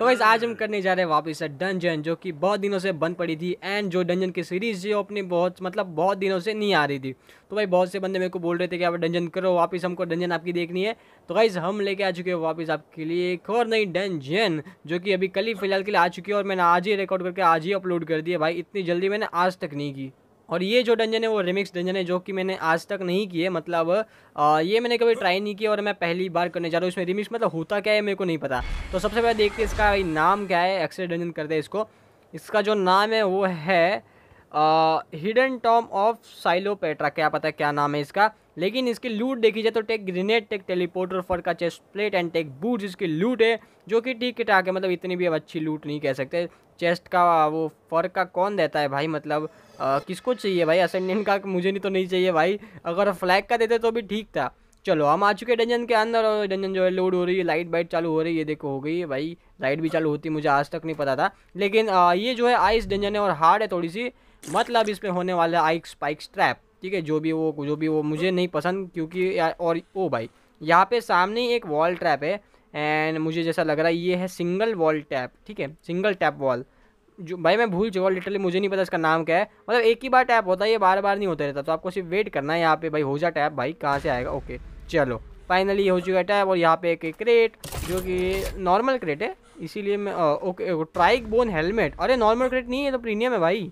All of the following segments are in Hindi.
तो वैसे आज हम करने जा रहे हैं वापस से डंजन जो कि बहुत दिनों से बंद पड़ी थी एंड जो डंजन की सीरीज थी अपनी बहुत मतलब बहुत दिनों से नहीं आ रही थी तो भाई बहुत से बंदे मेरे को बोल रहे थे कि आप डंजन करो वापस हमको डंजन आपकी देखनी है तो गाइज हम लेके आ चुके हैं वापस आपके लिए एक और नई डंजन जो कि अभी कल ही फिलहाल के लिए आ चुकी है और मैंने आज ही रिकॉर्ड करके आज ही अपलोड कर दिया भाई इतनी जल्दी मैंने आज तक नहीं की और ये जो डंजन है वो रिमिक्स डंजन है जो कि मैंने आज तक नहीं किए मतलब आ, ये मैंने कभी ट्राई नहीं किया और मैं पहली बार करने जा रहा हूँ इसमें रिमिक्स मतलब होता क्या है मेरे को नहीं पता तो सबसे पहले देखते इसका नाम क्या है एक्सरे डंजन करते हैं इसको इसका जो नाम है वो है hidden tomb of silo Petra क्या पता है क्या नाम है इसका लेकिन इसकी लूट देखी जाए तो take grenade take teleporter fur का chest plate and take boot इसकी लूट है जो कि ठीक ठाक है मतलब इतनी भी अब अच्छी लूट नहीं कह सकते चेस्ट का वो फर का कौन देता है भाई मतलब आ, किसको चाहिए भाई असेंडेंट का मुझे नहीं तो नहीं चाहिए भाई अगर फ्लैग का देते तो भी ठीक था चलो हम आ चुके डंजन के अंदर और डंजन जो है लोड हो रही है लाइट बाइट चालू हो रही है ये देखो हो गई है भाई लाइट भी चालू होती मुझे आज तक नहीं पता था लेकिन आ, ये जो है आइस डंजन है और हार्ड है थोड़ी सी मतलब इस पर होने वाला आइक स्पाइक स्ट्रैप ठीक है जो भी वो जो भी वो मुझे नहीं पसंद क्योंकि और ओ भाई यहाँ पे सामने एक वॉल ट्रैप है एंड मुझे जैसा लग रहा है ये है सिंगल वॉल टैप ठीक है सिंगल टैप वॉल जो भाई मैं भूल चुका लिटरली मुझे नहीं पता इसका नाम क्या है मतलब एक ही बार टैप होता है ये बार बार नहीं होता रहता तो आपको सिर्फ वेट करना है यहाँ पे भाई हो जा टैप भाई कहाँ से आएगा ओके चलो फाइनली ये हो चुका है टैप और यहाँ पे एक क्रेट जो कि नॉर्मल क्रेट है इसीलिए मैं ओके ट्राइक बोन हेलमेट अरे नॉर्मल क्रेट नहीं है तो प्रीमियम है भाई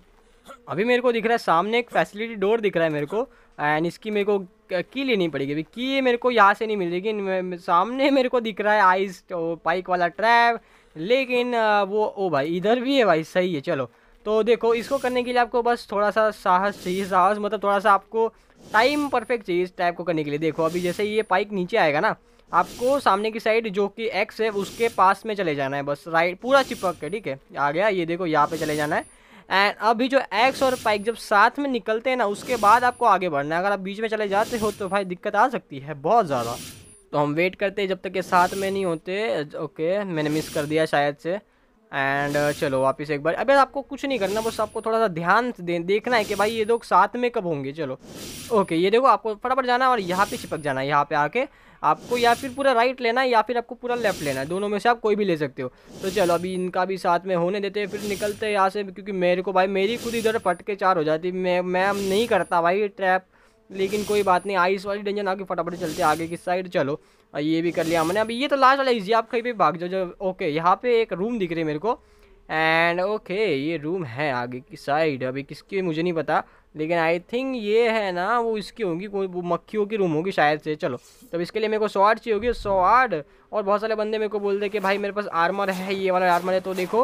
अभी मेरे को दिख रहा है सामने एक फैसिलिटी डोर दिख रहा है मेरे को एंड इसकी मेरे को की लेनी पड़ेगी अभी की मेरे को यहाँ से नहीं मिल रही सामने मेरे को दिख रहा है आइस तो पाइक वाला ट्रैप लेकिन वो ओ भाई इधर भी है भाई सही है चलो तो देखो इसको करने के लिए आपको बस थोड़ा सा साहस चाहिए साहस मतलब थोड़ा सा आपको टाइम परफेक्ट चाहिए इस टाइप को करने के लिए देखो अभी जैसे ये पाइक नीचे आएगा ना आपको सामने की साइड जो कि एक्स है उसके पास में चले जाना है बस राइट पूरा चिपक के ठीक है आ गया ये देखो यहाँ पे चले जाना है एंड अभी जो एक्स और पाइक जब साथ में निकलते हैं ना उसके बाद आपको आगे बढ़ना है अगर आप बीच में चले जाते हो तो भाई दिक्कत आ सकती है बहुत ज़्यादा तो हम वेट करते हैं जब तक ये साथ में नहीं होते ओके मैंने मिस कर दिया शायद से एंड चलो वापस एक बार अबे आपको कुछ नहीं करना बस आपको थोड़ा सा ध्यान दे देखना है कि भाई ये लोग साथ में कब होंगे चलो ओके ये देखो आपको फटाफट जाना है और यहाँ पे चिपक जाना है यहाँ पे आके आपको या फिर पूरा राइट लेना है या फिर आपको पूरा लेफ़्ट लेना है दोनों में से आप कोई भी ले सकते हो तो चलो अभी इनका भी साथ में होने देते हैं फिर निकलते हैं यहाँ से क्योंकि मेरे को भाई मेरी खुद इधर फट के चार हो जाती मैं मैं नहीं करता भाई ट्रैप लेकिन कोई बात नहीं आइस वाली डेंजर आगे फटाफट चलते आगे की साइड चलो ये भी कर लिया हमने अभी ये तो लास्ट वाला इजी आप कहीं पर भाग जाओ जब ओके यहाँ पे एक रूम दिख रही है मेरे को एंड ओके ये रूम है आगे की साइड अभी किसके मुझे नहीं पता लेकिन आई थिंक ये है ना वो इसकी होंगी कोई मक्खियों की रूम होगी शायद से चलो तब इसके लिए मेरे को सौ आठ चाहिए होगी सौ आठ और बहुत सारे बंदे मेरे को बोल दे कि भाई मेरे पास आर्मर है ये वाला आर्मर है तो देखो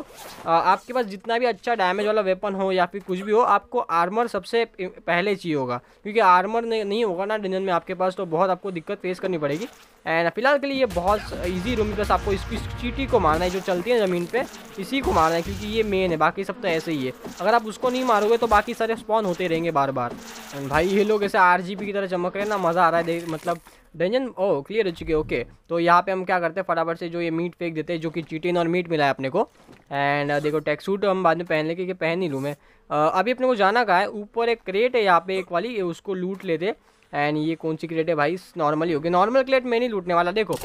आ, आपके पास जितना भी अच्छा डैमेज वाला वेपन हो या फिर कुछ भी हो आपको आर्मर सबसे पहले चाहिए होगा क्योंकि आर्मर नहीं होगा ना डिजन में आपके पास तो बहुत आपको दिक्कत फेस करनी पड़ेगी एंड फिलहाल के लिए ये बहुत ईजी रूम बस आपको इसकी चीटी को मारना है जो चलती है ज़मीन पर इसी को मारना है क्योंकि ये मेन है बाकी सब तो ऐसे ही है अगर आप उसको नहीं मारोगे तो बाकी सारे स्पॉन होते रहे रहेंगे बार बार एंड भाई ये लोग ऐसे आर की तरह चमक रहे हैं ना मज़ा आ रहा है देख मतलब डंजन ओ क्लियर हो चुके ओके तो यहाँ पे हम क्या करते हैं फटाफट से जो ये मीट फेंक देते हैं जो कि चिटिन और मीट मिला है अपने को एंड देखो टैक्स सूट हम बाद में पहन लेंगे कि पहन ही लूँ मैं आ, अभी अपने को जाना कहा है ऊपर एक क्रेट है यहाँ पे एक वाली उसको लूट लेते एंड ये कौन सी क्रेट है भाई नॉर्मल ही होगी नॉर्मल क्रेट मैं नहीं लूटने वाला देखो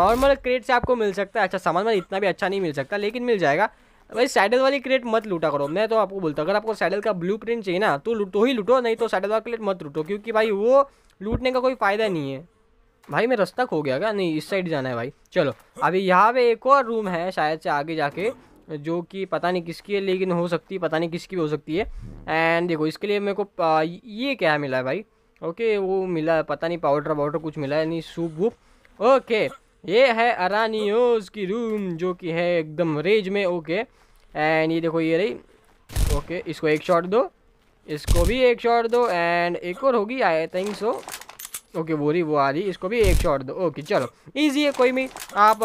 नॉर्मल क्रेट से आपको मिल सकता है अच्छा सामान मतलब इतना भी अच्छा नहीं मिल सकता लेकिन मिल जाएगा भाई सैडल वाली क्रेट मत लूटा करो मैं तो आपको बोलता हूँ अगर आपको सैडल का ब्लू चाहिए ना तो लूटो तो ही लूटो नहीं तो सैडल वाला क्रेट मत लूटो क्योंकि भाई वो लूटने का कोई फ़ायदा नहीं है भाई मैं रास्ता खो गया क्या नहीं इस साइड जाना है भाई चलो अभी यहाँ पे एक और रूम है शायद से आगे जाके जो कि पता नहीं किसकी है लेकिन हो सकती है पता नहीं किसकी भी हो सकती है एंड देखो इसके लिए मेरे को ये क्या मिला है भाई ओके वो मिला है पता नहीं पाउडर वाउडर कुछ मिला है नहीं सूप वूप ओके ये है अरानियोज की रूम जो कि है एकदम रेज में ओके एंड ये देखो ये रही ओके इसको एक शॉट दो इसको भी एक शॉट दो एंड एक और होगी आई थिंक सो ओके वो रही वो आ रही इसको भी एक शॉट दो ओके चलो ईजी है कोई भी आप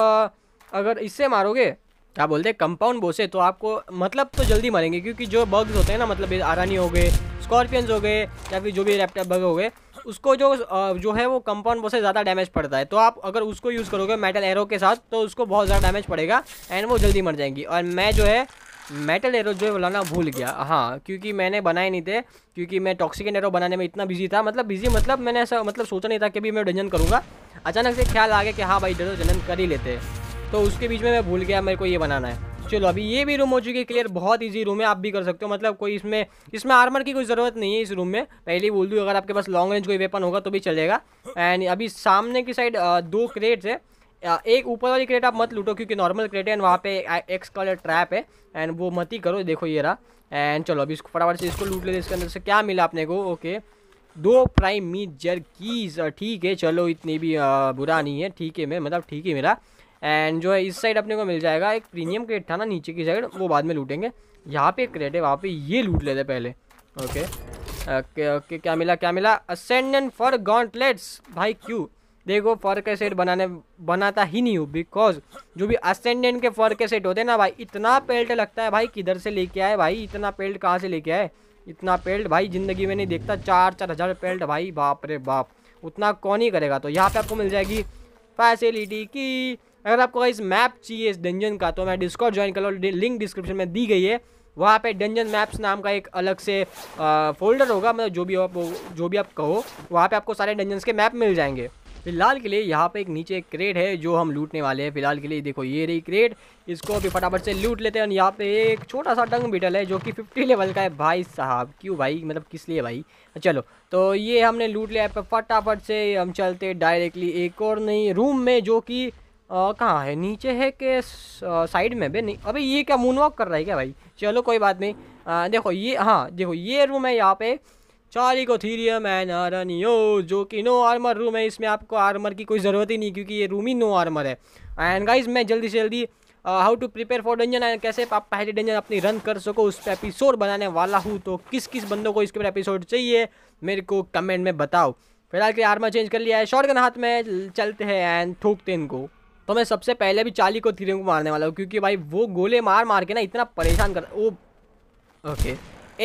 अगर इससे मारोगे क्या बोलते हैं कंपाउंड बोसे तो आपको मतलब तो जल्दी मरेंगे क्योंकि जो बग्स होते हैं ना मतलब आरानी हो गए स्कॉर्पियंस हो गए या फिर जो भी रेप्टा बग हो गए उसको जो जो है वो कंपाउंड बहुत से ज़्यादा डैमेज पड़ता है तो आप अगर उसको यूज़ करोगे मेटल एरो के साथ तो उसको बहुत ज़्यादा डैमेज पड़ेगा एंड वो जल्दी मर जाएंगी और मैं जो है मेटल एरो जो बनाना भूल गया हाँ क्योंकि मैंने बनाए नहीं थे क्योंकि मैं टॉक्सिकन एरो बनाने में इतना बिजी था मतलब बिजी मतलब मैंने ऐसा मतलब सोचा नहीं था कि भी मैं डंजन करूँगा अचानक से ख्याल आ गया कि हाँ भाई डंजन तो कर ही लेते तो उसके बीच में मैं भूल गया मेरे को ये बनाना है चलो अभी ये भी रूम हो चुकी है क्लियर बहुत ईजी रूम है आप भी कर सकते हो मतलब कोई इसमें इसमें आर्मर की कोई ज़रूरत नहीं है इस रूम में पहले ही बोल दूँ अगर आपके पास लॉन्ग रेंज कोई वेपन होगा तो भी चलेगा एंड अभी सामने की साइड दो क्रेट्स है एक ऊपर वाली क्रेट आप मत लूटो क्योंकि नॉर्मल क्रेट है एंड वहाँ पे एक्स कलर ट्रैप है एंड वो मत ही करो देखो ये रहा एंड चलो अभी इसको फटाफट से इसको लूट लेते इसके अंदर से क्या मिला आपने को ओके दो प्राइम मीट जर्कीज ठीक है चलो इतनी भी आ, बुरा नहीं है ठीक है मैं मतलब ठीक ही मेरा एंड जो है इस साइड अपने को मिल जाएगा एक प्रीमियम क्रेट था ना नीचे की साइड वो बाद में लूटेंगे यहाँ पे एक क्रेट है वहाँ पे ये लूट लेते पहले ओके ओके ओके क्या मिला क्या मिला असेंडेंट फॉर गॉन्टलेट्स भाई क्यों देखो फर के सेट बनाने बनाता ही नहीं हूँ बिकॉज जो भी असेंडेंट के फर के सेट होते हैं ना भाई इतना पेल्ट लगता है भाई किधर से लेके आए भाई इतना पेल्ट कहाँ से लेके आए इतना पेल्ट भाई ज़िंदगी में नहीं देखता चार चार हज़ार पेल्ट भाई बाप रे बाप उतना कौन ही करेगा तो यहाँ पे आपको मिल जाएगी फैसिलिटी की अगर आपको इस मैप चाहिए इस डंजन का तो मैं डिस्कॉर्ड ज्वाइन कर लो लिंक डिस्क्रिप्शन में दी गई है वहाँ पे डंजन मैप्स नाम का एक अलग से आ, फोल्डर होगा मतलब जो भी आप जो भी आप कहो वहाँ पे आपको सारे डंजन के मैप मिल जाएंगे फिलहाल के लिए यहाँ पे एक नीचे एक क्रेट है जो हम लूटने वाले हैं फिलहाल के लिए देखो ये रही क्रेट इसको भी फटाफट से लूट लेते हैं और यहाँ पे एक छोटा सा डंग बीटल है जो कि फिफ्टी लेवल का है भाई साहब क्यों भाई मतलब किस लिए भाई अच्छा चलो तो ये हमने लूट लिया फटाफट से हम चलते डायरेक्टली एक और नहीं रूम में जो कि कहाँ है नीचे है कि साइड में भी नहीं अभी ये क्या मून वॉक कर रहा है क्या भाई चलो कोई बात नहीं आ, देखो ये हाँ देखो ये रूम है यहाँ पे चारी को थीरियम एंड आरनियो जो कि नो आर्मर रूम है इसमें आपको आर्मर की कोई ज़रूरत ही नहीं क्योंकि ये रूम ही नो आर्मर है एंड गाइज मैं जल्दी से जल्दी how to prepare for dungeon and कैसे आप पहले डंजन अपनी रन कर सको उस पर एपिसोड बनाने वाला हूँ तो किस किस बंदों को इसके ऊपर एपिसोड चाहिए मेरे को कमेंट में बताओ फिलहाल के आर्मर चेंज कर लिया है शॉर्ट गन हाथ में चलते हैं एंड थूकते इनको तो मैं सबसे पहले भी चाली को थ्री को मारने वाला हूँ क्योंकि भाई वो गोले मार मार के ना इतना परेशान कर वो ओके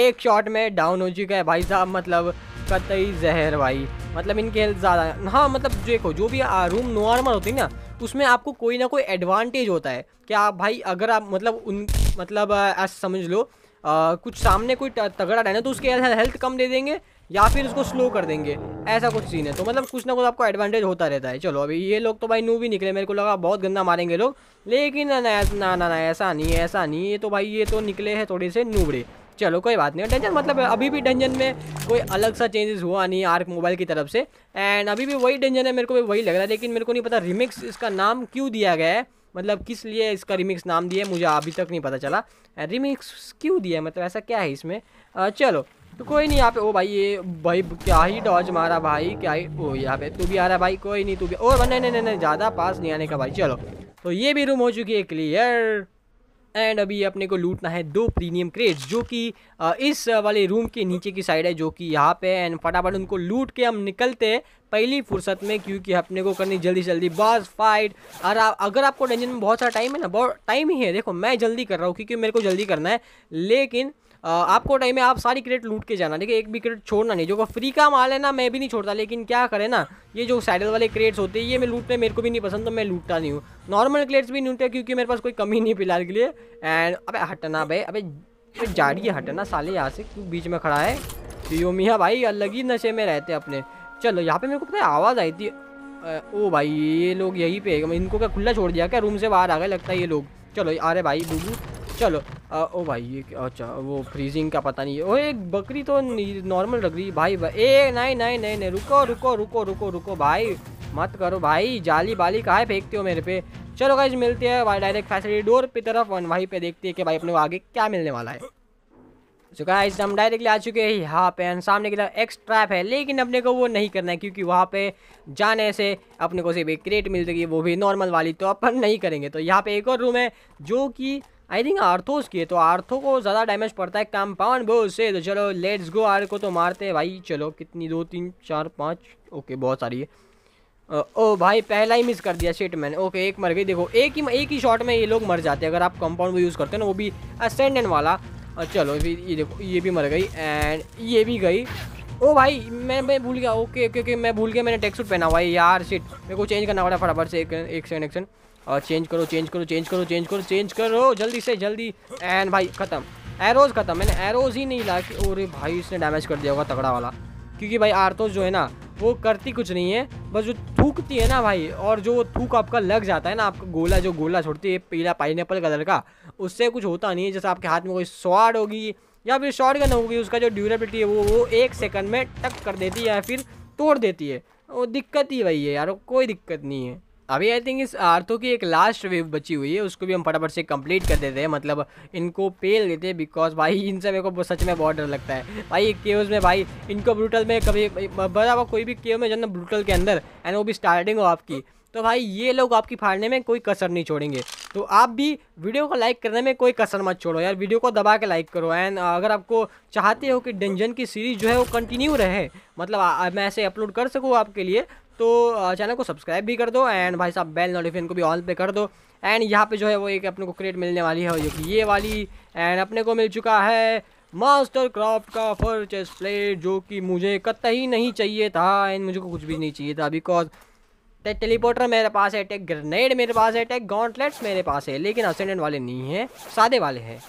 एक शॉट में डाउन हो चुका है भाई साहब मतलब कतई जहर भाई मतलब इनके हेल्थ ज़्यादा हाँ मतलब देखो जो भी रूम नॉर्मल होती है ना उसमें आपको कोई ना कोई एडवांटेज होता है कि आप भाई अगर आप मतलब उन मतलब ऐसा समझ लो आ, कुछ सामने कोई तगड़ा रहना तो उसके हेल्थ कम दे देंगे या फिर उसको स्लो कर देंगे ऐसा कुछ सीन है तो मतलब कुछ ना कुछ आपको एडवांटेज होता रहता है चलो अभी ये लोग तो भाई नू भी निकले मेरे को लगा बहुत गंदा मारेंगे लोग लेकिन ना ना ना ना ऐसा नहीं ऐसा नहीं ये तो भाई ये तो निकले हैं थोड़े से नूबड़े चलो कोई बात नहीं डंजन मतलब अभी भी डंजन में कोई अलग सा चेंजेस हुआ नहीं आर्क मोबाइल की तरफ से एंड अभी भी वही डंजन है मेरे को भी वही लग रहा है लेकिन मेरे को नहीं पता रिमिक्स इसका नाम क्यों दिया गया है मतलब किस लिए इसका रिमिक्स नाम दिया है मुझे अभी तक नहीं पता चला रिमिक्स क्यों दिया है मतलब ऐसा क्या है इसमें चलो तो कोई नहीं यहाँ पे ओ भाई ये भाई क्या ही डॉज मारा भाई क्या ही ओ यहाँ पे तू भी आ रहा भाई कोई नहीं तू भी ओ नहीं नहीं नहीं ज़्यादा पास नहीं आने का भाई चलो तो ये भी रूम हो चुकी है क्लियर एंड अभी अपने को लूटना है दो प्रीमियम क्रेट्स जो कि इस वाले रूम के नीचे की साइड है जो कि यहाँ पे एंड फटाफट उनको लूट के हम निकलते हैं पहली फुर्सत में क्योंकि अपने को करनी जल्दी जल्दी बॉस फाइट और अगर आपको डेंजन में बहुत सारा टाइम है ना बहुत टाइम ही है देखो मैं जल्दी कर रहा हूँ क्योंकि मेरे को जल्दी करना है लेकिन आपको टाइम है आप सारी क्रेट लूट के जाना देखिए एक भी क्रेट छोड़ना नहीं जो फ्री का माल है ना मैं भी नहीं छोड़ता लेकिन क्या करें ना ये जो साइडल वाले क्रेट्स होते हैं ये मैं लूटने मेरे को भी नहीं पसंद तो मैं लूटता नहीं हूँ नॉर्मल क्रेट्स भी नहीं क्योंकि मेरे पास कोई कमी नहीं फिलहाल के लिए एंड अब हटना भाई अब जाड़ी है हटना साले यहाँ से बीच में खड़ा है यो मियाँ भाई अलग ही नशे में रहते अपने चलो यहाँ पे मेरे को पता है आवाज़ आई थी ओ भाई ये लोग यहीं पे इनको क्या खुला छोड़ दिया क्या रूम से बाहर आ गए लगता है ये लोग चलो अरे भाई बूबू चलो आ, ओ भाई ये अच्छा वो फ्रीजिंग का पता नहीं है ओ एक बकरी तो नॉर्मल लग रही है भाई, भाई ए नहीं नहीं नहीं नहीं रुको रुको रुको रुको रुको भाई मत करो भाई जाली बाली कहाँ फेंकते हो मेरे पे चलो गाइज मिलते हैं भाई डायरेक्ट फैसिलिटी डोर की तरफ वन वहीं पे देखते हैं कि भाई अपने को आगे क्या मिलने वाला है सो गाइज हम डायरेक्टली आ चुके हैं यहाँ पे एंड सामने की तरफ एक्स ट्रैप है लेकिन अपने को वो नहीं करना है क्योंकि वहाँ पे जाने से अपने को सिर्फ एक क्रेट मिल जाएगी वो भी नॉर्मल वाली तो अपन नहीं करेंगे तो यहाँ पे एक और रूम है जो कि आई थिंक आर्थो उसकी है तो आर्थो को ज़्यादा डैमेज पड़ता है कंपाउंड बो से तो चलो लेट्स गो आर को तो मारते हैं भाई चलो कितनी दो तीन चार पाँच ओके बहुत सारी है ओ भाई पहला ही मिस कर दिया शेट मैंने ओके एक मर गई देखो एक ही एक ही शॉट में ये लोग मर जाते हैं अगर आप कंपाउंड को यूज़ करते हैं ना वो भी असेंडेंट वाला और चलो ये देखो ये भी मर गई एंड ये भी गई ओ भाई मैं मैं भूल गया ओके ओके मैं भूल गया मैंने टेक्सूट पहना हुआ है यार शेट मेरे को चेंज करना पड़ा फटाफट से एक एक सेकंड एक सेकंड और चेंज करो चेंज करो चेंज करो चेंज करो चेंज करो जल्दी से जल्दी एंड भाई ख़त्म एरोज़ ख़त्म मैंने एरोज़ ही नहीं ला कि और भाई इसने डैमेज कर दिया होगा तगड़ा वाला क्योंकि भाई आरतोज जो है ना वो करती कुछ नहीं है बस जो थूकती है ना भाई और जो थूक आपका लग जाता है ना आपका गोला जो गोला छोड़ती है पीला पाइन कलर का उससे कुछ होता नहीं है जैसे आपके हाथ में कोई स्वाड होगी या फिर शॉर्ट गन होगी उसका जो ड्यूरेबिलिटी है वो वो एक सेकंड में टक कर देती है या फिर तोड़ देती है वो दिक्कत ही वही है यार कोई दिक्कत नहीं है अभी आई थिंक इस आर्थो की एक लास्ट वेव बची हुई है उसको भी हम फटाफट से कंप्लीट कर देते हैं मतलब इनको पेल देते हैं बिकॉज भाई इनसे मेरे को सच में बहुत डर लगता है भाई केव्स में भाई इनको ब्रूटल में कभी बराबर कोई भी केव में जाना ब्रूटल के अंदर एंड वो भी स्टार्टिंग हो आपकी तो भाई ये लोग आपकी फाड़ने में कोई कसर नहीं छोड़ेंगे तो आप भी वीडियो को लाइक करने में कोई कसर मत छोड़ो यार वीडियो को दबा के लाइक करो एंड अगर आपको चाहते हो कि डंजन की सीरीज़ जो है वो कंटिन्यू रहे मतलब मैं ऐसे अपलोड कर सकूँ आपके लिए तो चैनल को सब्सक्राइब भी कर दो एंड भाई साहब बेल नोटिफिकेशन को भी ऑल पे कर दो एंड यहाँ पे जो है वो एक अपने को क्रेट मिलने वाली है जो कि ये वाली एंड अपने को मिल चुका है मास्टर क्राफ्ट का फर चेस प्लेट जो कि मुझे कत ही नहीं चाहिए था एंड मुझे को कुछ भी नहीं चाहिए था बिकॉज टेलीपोर्टर मेरे पास है टेक ग्रेनेड मेरे पास है टेक गॉन्टलेट्स मेरे पास है लेकिन असेंडेंट वाले नहीं हैं सादे वाले हैं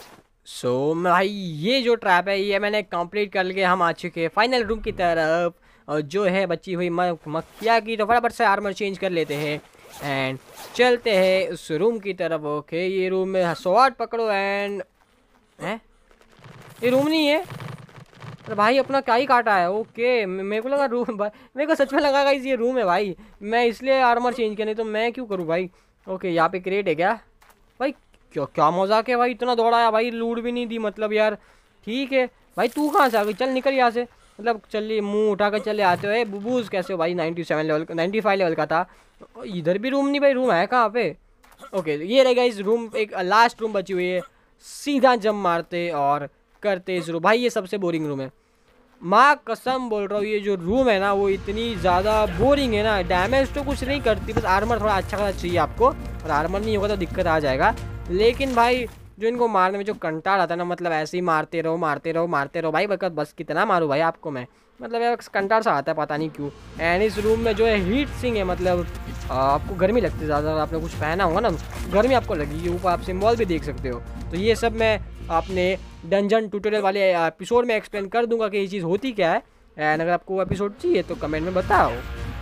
सो so, भाई ये जो ट्रैप है ये मैंने कंप्लीट लिया हम आ चुके हैं फाइनल रूम की तरफ और जो है बची हुई मक मक्खिया की तो फटाफट से आर्मर चेंज कर लेते हैं एंड चलते हैं उस रूम की तरफ ओके ये रूम में स्वाट पकड़ो एंड हैं ये रूम नहीं है अरे भाई अपना क्या ही काटा है ओके मेरे को लगा रूम मेरे को सच में लगा गाइस ये रूम है भाई मैं इसलिए आर्मर चेंज करने तो मैं क्यों करूँ भाई ओके यहाँ पे क्रेट है क्या भाई क्यों क्या मजाक है भाई इतना दौड़ाया भाई लूट भी नहीं दी मतलब यार ठीक है भाई तू कहाँ से आ गई चल निकल यहाँ से मतलब चलिए मुंह उठा कर चले आते ए बुबूज कैसे हो भाई 97 लेवल नाइन्टी फाइव लेवल का था इधर भी रूम नहीं भाई रूम है कहाँ पे ओके ये रहेगा इस रूम एक लास्ट रूम बची हुई है सीधा जम मारते और करते इस रूम भाई ये सबसे बोरिंग रूम है माँ कसम बोल रहा हूँ ये जो रूम है ना वो इतनी ज़्यादा बोरिंग है ना डैमेज तो कुछ नहीं करती बस आर्मर थोड़ा अच्छा खासा चाहिए आपको और आर्मर नहीं होगा तो दिक्कत आ जाएगा लेकिन भाई जो इनको मारने में जो कंटा रहता है ना मतलब ऐसे ही मारते रहो मारते रहो मारते रहो भाई बकत बस कितना मारूँ भाई आपको मैं मतलब यार कंटार सा आता है पता नहीं क्यों एंड इस रूम में जो है हीट सिंग है मतलब आपको गर्मी लगती है ज़्यादा आपने कुछ पहना होगा ना गर्मी आपको लगेगी ऊपर आप सिम्बॉल भी देख सकते हो तो ये सब मैं आपने डंजन ट्यूटोरियल वाले एपिसोड में एक्सप्लेन कर दूंगा कि ये चीज़ होती क्या है एंड अगर आपको एपिसोड चाहिए तो कमेंट में बताओ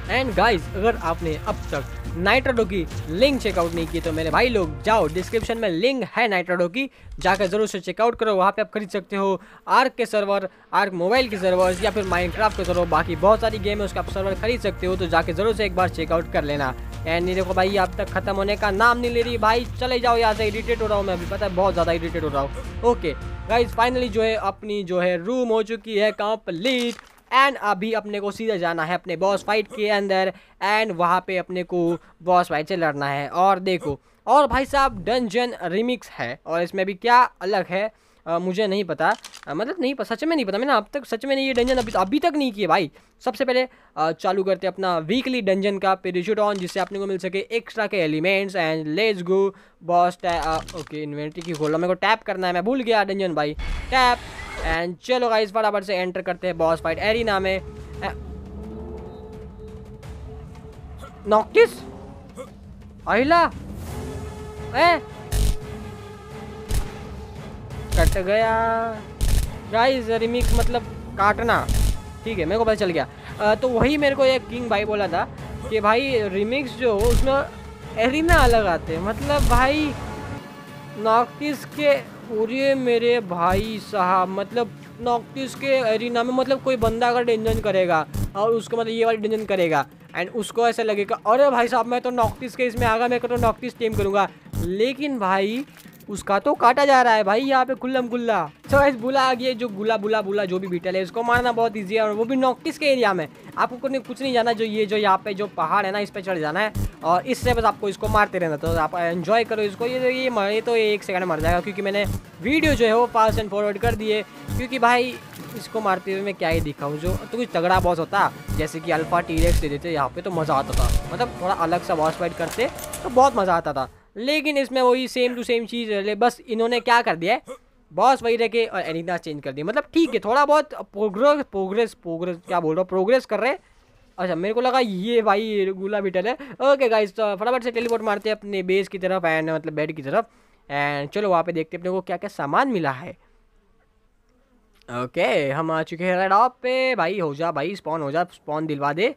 एंड गाइज अगर आपने अब तक नाइट्राडो की लिंक चेकआउट नहीं की तो मेरे भाई लोग जाओ डिस्क्रिप्शन में लिंक है नाइट्राडो की जाकर ज़रूर से चेकआउट करो वहाँ पे आप खरीद सकते हो आर्क के सर्वर आर्क मोबाइल के सर्वर या फिर माइनक्राफ्ट के सर्वर बाकी बहुत सारी गेम है उसका आप सर्वर खरीद सकते हो तो जाके ज़रूर से एक बार चेकआउट कर लेना एंड नहीं देखो भाई अब तक खत्म होने का नाम नहीं ले रही भाई चले जाओ यहाँ से इरीटेट हो रहा हूँ मैं अभी पता है बहुत ज़्यादा इरीटेट हो रहा हूँ ओके गाइज फाइनली जो है अपनी जो है रूम हो चुकी है कंप्लीट एंड अभी अपने को सीधा जाना है अपने बॉस फाइट के अंदर एंड वहाँ पे अपने को बॉस फाइट से लड़ना है और देखो और भाई साहब डंजन रिमिक्स है और इसमें भी क्या अलग है आ, मुझे नहीं पता आ, मतलब नहीं पता सच में नहीं पता मैंने अब तक सच में नहीं ये डंजन अभी अभी तक नहीं किए भाई सबसे पहले आ, चालू करते अपना वीकली डंजन का पेरिशूट ऑन जिससे आपने को मिल सके एक्स्ट्रा के elements and let's go boss okay inventory की खोल मेरे को टैप करना है मैं भूल गया डंजन भाई टैप एंड चलो गाइस फटाफट से एंटर करते हैं बॉस फाइट एरिना में नॉक्टिस अहिला ए कट गया गाइस रिमिक्स मतलब काटना ठीक है मेरे को पता चल गया आ, तो वही मेरे को एक किंग भाई बोला था कि भाई रिमिक्स जो उसमें एरिना अलग आते हैं मतलब भाई नॉक्टिस के पूरे मेरे भाई साहब मतलब नॉक्टिस के एरिना में मतलब कोई बंदा अगर डेंजन करेगा और उसको मतलब ये वाली डेंजन करेगा एंड उसको ऐसा लगेगा अरे भाई साहब मैं तो नॉक्टिस के इसमें आगा मैं तो नॉक्टिस टीम करूँगा लेकिन भाई उसका तो काटा जा रहा है भाई यहाँ पे खुल्लम गुल्ला सो तो so, इस बुला आ गया जो गुला बुला बुला जो भी बीटल है इसको मारना बहुत ईजी है और वो भी नॉकटिस के एरिया में आपको कुछ नहीं जाना जो ये जो यहाँ पे जो पहाड़ है ना इस पर चढ़ जाना है और इससे बस आपको इसको मारते रहना तो आप एंजॉय करो इसको ये ये ये तो एक सेकंड मर जाएगा क्योंकि मैंने वीडियो जो है वो फास्ट एंड फॉरवर्ड कर दिए क्योंकि भाई इसको मारते हुए मैं क्या ही दिखाऊँ जो तो कुछ तगड़ा बॉस होता जैसे कि अल्फा टीरेक्स दे देते यहाँ पे तो मज़ा आता था मतलब थोड़ा अलग सा बॉस फाइट करते तो बहुत मज़ा आता था लेकिन इसमें वही सेम टू सेम चीज़ ले बस इन्होंने क्या कर दिया है बॉस वही रखे और एरिना चेंज कर दिया मतलब ठीक है थोड़ा बहुत प्रोग्रेस प्रोग्रेस प्रोग्रेस क्या बोल रहा हूँ प्रोग्रेस कर रहे हैं अच्छा मेरे को लगा ये भाई गुला बिटल है ओके गाइस तो फटाफट से टेलीपोर्ट मारते हैं अपने बेस की तरफ एंड मतलब बेड की तरफ एंड चलो वहाँ पे देखते हैं अपने को क्या क्या सामान मिला है ओके हम आ चुके हैं रेड ऑफ पे भाई हो जा भाई स्पॉन हो जा स्पॉन दिलवा दे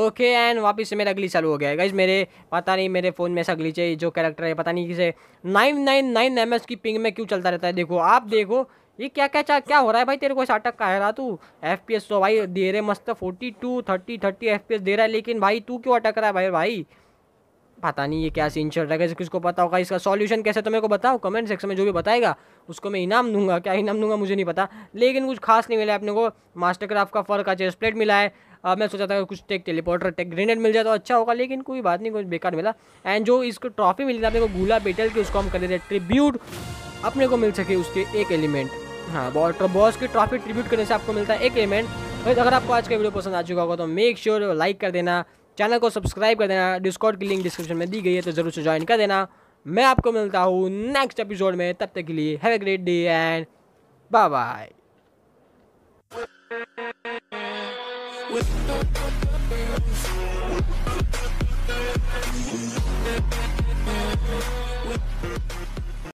ओके एंड वापस से मेरा अगली चालू हो गया है गाइज मेरे पता नहीं मेरे फ़ोन में ऐसा अगली चाहिए जो कैरेक्टर है पता नहीं किसे नाइन नाइन नाइन एम की पिंग में क्यों चलता रहता है देखो आप देखो ये क्या क्या क्या क्या हो रहा है भाई तेरे को ऐसा अटक का है रहा तू एफ पी एस तो भाई दे रहे मस्त forty two thirty thirty F P S दे रहा है लेकिन भाई तू क्यों अटक रहा है भाई भाई पता नहीं ये क्या सीन चल रहा है कैसे किसको पता होगा इसका सॉल्यूशन कैसे तो मेरे को बताओ कमेंट सेक्शन में जो भी बताएगा उसको मैं इनाम दूंगा क्या इनाम दूंगा मुझे नहीं पता लेकिन कुछ खास नहीं मिला है अपने को मास्टर क्राफ्ट का फर्क अच्छा स्प्लेट मिला है आ, मैं सोचा था कुछ टेक टेलीपोर्टर टेक ग्रेनेड मिल जाए तो अच्छा होगा लेकिन कोई बात नहीं कुछ बेकार मिला एंड जो इसको ट्रॉफी मिली थी अपने को गूला बेटल की उसको हम कर देते ट्रिब्यूट अपने को मिल सके उसके एक एलिमेंट हाँ बॉटर बॉस की ट्रॉफी ट्रिब्यूट करने से आपको मिलता है एक एलिमेंट अगर आपको आज का वीडियो पसंद आ चुका होगा तो मेक श्योर लाइक कर देना चैनल को सब्सक्राइब कर देना डिस्कॉर्ड की लिंक डिस्क्रिप्शन में दी गई है तो ज़रूर से ज्वाइन कर देना मैं आपको मिलता हूँ नेक्स्ट एपिसोड में तब तक के लिए have a great day and bye bye with